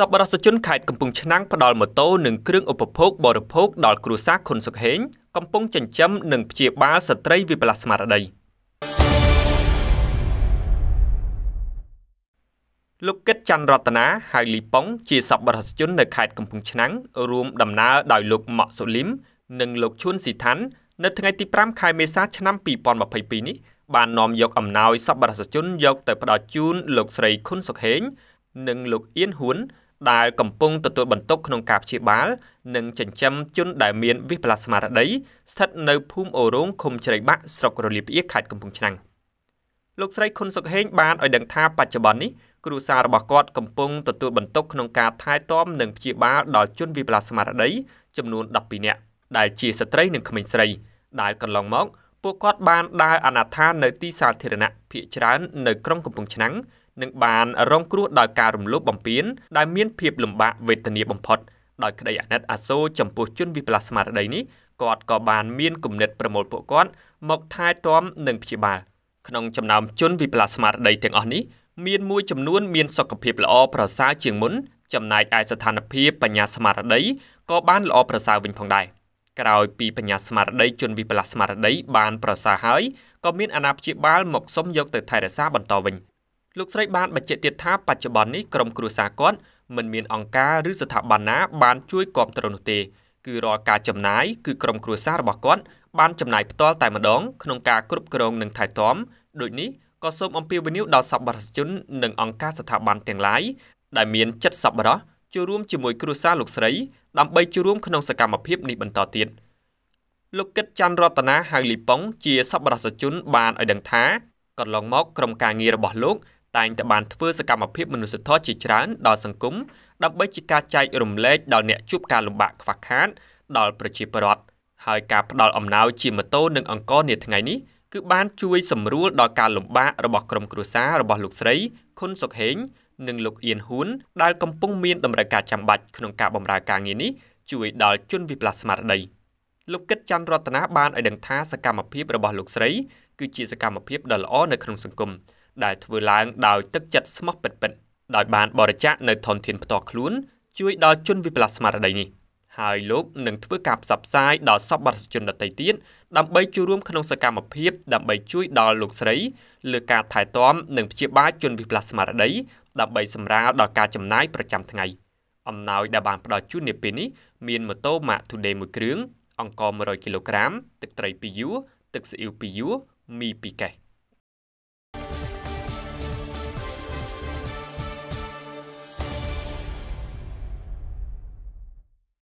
សប្បុរសជនខេត្តកំពង់ឆ្នាំងផ្ដល់ម៉ូតូនិងគ្រឿងឧបភោគបរិភោគដល់គ្រួសារខុនសុខហេងកំពុងចិញ្ចឹមនិងព្យាបាលស្ត្រីវិបលាស្មារតីលោកកិតច័ន្ទរតនាហៅលីប៉ុងជាសប្បុរសជននៅខេត្តកំពង់ឆ្នាំងរួម ដំណើរដោយលោកម៉ាក់សូលីមនិងលោកឈួនស៊ីថាន់នៅថ្ងៃទី5ខែមេសាឆ្នាំ2022នេះបាននាំយកអំណោយសប្បុរសជនយកទៅផ្ដល់ជូនលោកស្រីខុនសុខហេងនិងលោកអៀនហ៊ួនដែលកំពុងទទួលបន្ទុកក្នុងការព្យាបាលនិងចិញ្ចឹមជន ដែលមានវិបលាស្មារតីស្ថិតនៅភូមិអូរោងឃុំជ្រៃបាក់ស្រុករលៀបអៀខេត្តកំពង់ឆ្នាំងលោកស្រីខុនសុកហេងបានឲ្យដឹងថាបច្ចុប្បន្ននេះគ្រួសាររបស់គាត់កំពុងទទួលបន្ទុកក្នុងការថែទាំនិងព្យាបាលដល់ជនវិបលាស្មារតីចំនួន12នាក់ដែលជាស្ត្រីនិងក្មេងស្រីដែលកន្លងមកពួកគាត់បានដើរអនាថានៅទីសាធារណៈភ ieck ច្រើននៅក្រុងកំពង់ឆ្នាំងនឹងបានរងគ្រោះដោយការរំលោភបំពានដែលមានភាពលំបាកវេទនាបំផុតដោយក្តីអាណិតអាសូរចំពោះជនវិប្លាសស្មារតីនេះគាត់ក៏បានមានគំនិតប្រមូលពួកគាត់មកថែទាំនិងព្យាបាល ក្នុងចំណោមជនវិប្លាសស្មារតីទាំងអស់នេះមានមួយចំនួនមានសុខភាពល្អប្រសើរជាងមុនចំណែកឯស្ថានភាពបញ្ញាស្មារតីក៏បានល្អប្រសើរវិញផងដែរក្រោយពីបញ្ញាស្មារតីជនវិប្លាសស្មារតីបានប្រសើរហើយក៏មានអាណាព្យាបាលមកសុំយកទៅថែរក្សាបន្តវិញលោកស្រីបានបញ្ជាក់ទៀតថាបច្ចុប្បន្ននេះក្រុមគ្រួសារគាត់មិនមានអង្គការឬស្ថាប័នណាបានជួយគ្រប់គ្រងនោះទេ គឺរាល់ការចំណាយគឺក្រុមគ្រួសាររបស់គាត់បានចំណាយផ្ទាល់តែម្ដងក្នុងការគ្រប់គ្រងនិងថែទាំ ដូចនេះក៏សូមអំពាវនាវដល់សប្បុរសជននិងអង្គការស្ថាប័នទាំងឡាយដែលមានចិត្តសប្បុរសចូលរួមជាមួយគ្រួសារលោកស្រី ដើម្បីចូលរួមក្នុងសកម្មភាពនេះបន្តទៀតលោកគិតច័ន្ទរតនាហៅលីប៉ុងជាសប្បុរសជន បានឲ្យដឹងថាកន្លងមកក្រុមការងាររបស់លោកតែងតែបានធ្វើសកម្មភាពមនុស្សធម៌ជាច្រើនដល់សង្គមដើម្បីជាការចែករំលែកដល់អ្នកជួបការលំបាកខ្វះខាតដល់ប្រជាពលរដ្ឋហើយការផ្ដល់អំណោយជាម៉ូតូនិងអង្គរនាថ្ងៃនេះគឺបានជួយសម្រួលដល់ការលំបាករបស់ក្រុមគ្រួសាររបស់លោកស្រីខុនសុខហេងនិងលោកអៀនហ៊ុនដែលកំពុងមានតម្រូវការចាំបាច់ក្នុងការបម្រើការងារនេះជួយដល់ជនវិប្លាសស្មារតីលោកគិតច័ន្ទរតនាបានឲ្យដឹងថាសកម្មភាពរបស់លោកស្រីគឺជាសកម្មភាពដ៏ល្អនៅក្នុងសង្គមដែលធ្វើឡើងដោយទឹកចិត្តស្មោះពិតៗដោយបានបរិច្ចាគនៅធនធានផ្ទាល់ខ្លួន ជួយដល់ជនវិបលាសស្មារតីនេះហើយលោកនឹងធ្វើការផ្សព្វផ្សាយដល់សពបរិជនដទៃទៀតដើម្បីចូលរួម ក្នុងសកម្មភាព ដើម្បីជួយដល់លោកស្រីលើការថែទាំនិងព្យាបាលជនវិបលាសស្មារតីដើម្បីសម្រាលដល់ការចំណាយប្រចាំថ្ងៃអំណោយដែលបានផ្ដល់ជូននាពេលនេះមានម៉ូតូ Mac Today មួយគ្រឿងអង្ករ100គីឡូក្រាមទឹកត្រី2យួរទឹកស៊ីអ៊ីវ2យួរមី2កេស